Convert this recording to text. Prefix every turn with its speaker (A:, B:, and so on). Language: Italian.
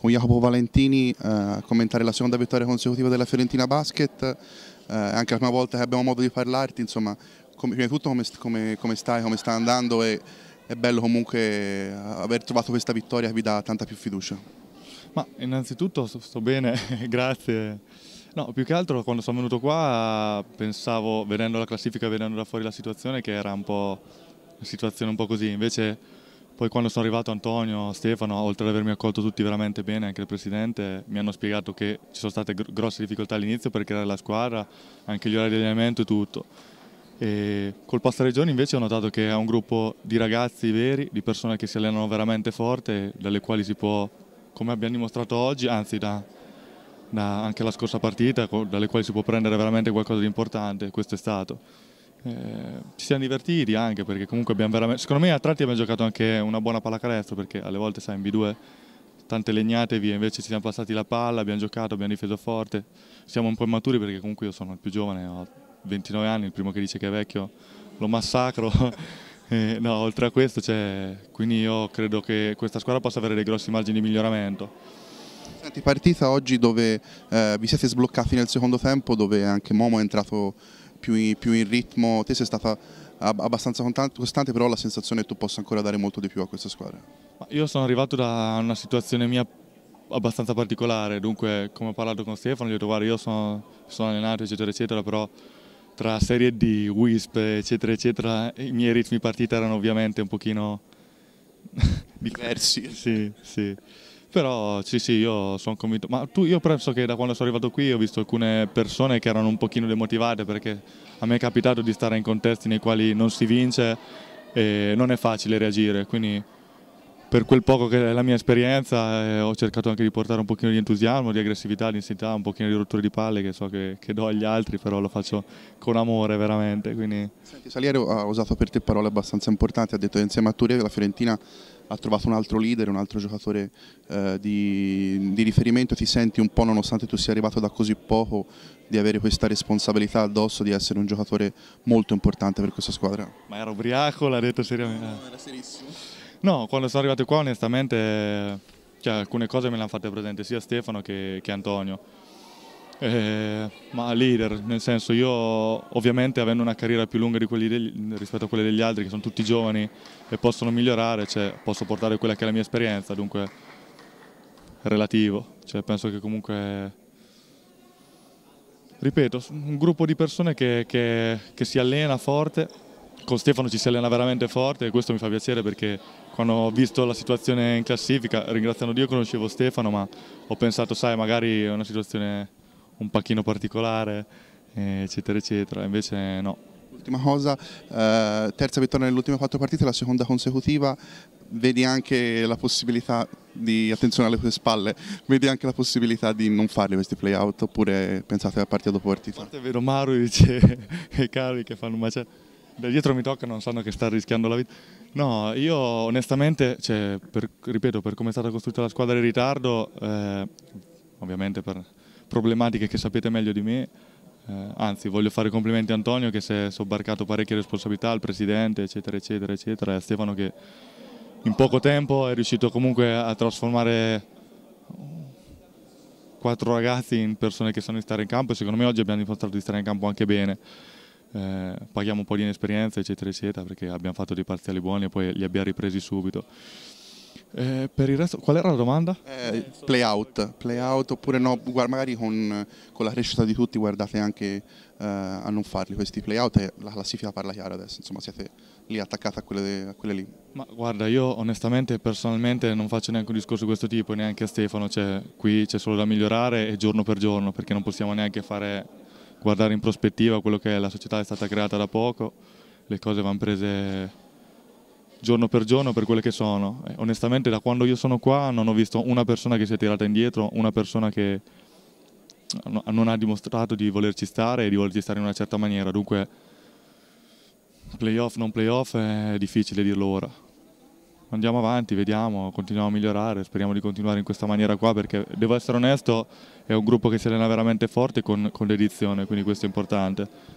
A: con Jacopo Valentini a eh, commentare la seconda vittoria consecutiva della Fiorentina Basket, eh, anche la prima volta che abbiamo modo di parlarti, insomma, come, prima di tutto come, come, come, stai, come sta andando e è bello comunque eh, aver trovato questa vittoria che vi dà tanta più fiducia.
B: Ma innanzitutto sto bene, grazie. No, più che altro quando sono venuto qua pensavo, vedendo la classifica, vedendo da fuori la situazione, che era un po' una situazione un po' così, invece poi quando sono arrivato Antonio, Stefano, oltre ad avermi accolto tutti veramente bene, anche il presidente, mi hanno spiegato che ci sono state gr grosse difficoltà all'inizio per creare la squadra, anche gli orari di allenamento e tutto. E col passare giorni invece ho notato che è un gruppo di ragazzi veri, di persone che si allenano veramente forte, dalle quali si può, come abbiamo dimostrato oggi, anzi da, da anche la scorsa partita, dalle quali si può prendere veramente qualcosa di importante, questo è stato eh, ci siamo divertiti anche perché comunque abbiamo veramente, secondo me a tratti abbiamo giocato anche una buona pallacanestro perché alle volte sai in B2 tante legnate via, invece ci siamo passati la palla, abbiamo giocato, abbiamo difeso forte, siamo un po' immaturi perché comunque io sono il più giovane, ho 29 anni, il primo che dice che è vecchio lo massacro. eh, no, oltre a questo, cioè, quindi io credo che questa squadra possa avere dei grossi margini di
A: miglioramento. Senti, partita oggi dove eh, vi siete sbloccati nel secondo tempo, dove anche Momo è entrato più in, più in ritmo, te sei stata abbastanza costante, però ho la sensazione che tu possa ancora dare molto di più a questa squadra.
B: Io sono arrivato da una situazione mia abbastanza particolare, dunque come ho parlato con Stefano gli ho detto guarda io sono, sono allenato eccetera eccetera, però tra serie di Wisp eccetera eccetera i miei ritmi partita erano ovviamente un pochino diversi. sì, sì. Però sì, sì, io sono convinto. Ma tu, io penso che da quando sono arrivato qui ho visto alcune persone che erano un pochino demotivate perché a me è capitato di stare in contesti nei quali non si vince e non è facile reagire. Quindi per quel poco che è la mia esperienza eh, ho cercato anche di portare un pochino di entusiasmo, di aggressività, di intensità, un pochino di rotture di palle che so che, che,
A: do agli altri, però lo faccio con amore veramente. Quindi... Senti, Saliero ha usato per te parole abbastanza importanti, ha detto che insieme a Turia la Fiorentina ha trovato un altro leader, un altro giocatore eh, di, di, riferimento, ti senti un po' nonostante tu sia arrivato da così poco di avere questa responsabilità addosso di essere un giocatore molto importante per questa squadra?
B: Ma era ubriaco, l'ha detto seriamente? No, era serissimo. No, quando sono arrivato giocate qua onestamente cioè, alcune cose me le hanno fatte presente sia Stefano che, che Antonio. Eh, ma leader, nel senso io ovviamente avendo una carriera più lunga degli, rispetto a quella degli altri che sono tutti giovani e possono migliorare, cioè, posso portare quella che è la mia esperienza, dunque relativo. Cioè, penso che comunque, ripeto, un gruppo di persone che, che, che si allena forte con Stefano ci si allena veramente forte e questo mi fa piacere perché quando ho visto la situazione in classifica, ringraziando Dio conoscevo Stefano, ma ho pensato, sai, magari è una situazione un pochino particolare,
A: eccetera, eccetera. Invece no. Ultima cosa, eh, terza vittoria nelle ultime quattro partite, la seconda consecutiva, vedi anche la possibilità di, attenzione alle tue spalle, vedi anche la possibilità di non farli questi play out oppure pensate a partita dopo partita? A parte
B: Vero Maru e Cari che fanno un macello da dietro mi tocca, non sanno che sta rischiando la vita. No, io onestamente, cioè, per, ripeto, per come è stata costruita la squadra in ritardo, eh, ovviamente per problematiche che sapete meglio di me, eh, anzi voglio fare complimenti a Antonio che si è sobbarcato parecchie responsabilità, al Presidente, eccetera, eccetera, eccetera, e a Stefano che in poco tempo è riuscito comunque a trasformare quattro ragazzi in persone che sanno di stare in campo e secondo me oggi abbiamo dimostrato di stare in campo anche bene eh, paghiamo un po' di inesperienza, eccetera, eccetera, perché abbiamo
A: fatto dei parziali buoni e poi li abbiamo ripresi subito.
B: Eh, per il resto, qual era la domanda?
A: Eh, play out, play out oppure no, guarda, magari con, con la crescita di tutti guardate anche eh, a non farli questi play out e la classifica parla chiara adesso, insomma siete lì attaccata a quelle, a quelle lì.
B: Ma guarda, io onestamente, personalmente non faccio neanche un discorso di questo tipo, neanche a Stefano, cioè qui c'è solo da migliorare e giorno per giorno perché non possiamo neanche fare guardare in prospettiva quello che è la società è stata creata da poco, le cose vanno prese giorno per giorno per quelle che sono. Eh, onestamente da quando io sono qua non ho visto una persona che si è tirata indietro, una persona che non ha dimostrato di volerci stare e di volerci stare in una certa maniera, dunque playoff non playoff è difficile dirlo ora andiamo avanti, vediamo, continuiamo a migliorare, speriamo di continuare in questa maniera qua perché devo essere onesto, è un gruppo che si allena veramente forte con, con l'edizione, quindi questo è importante.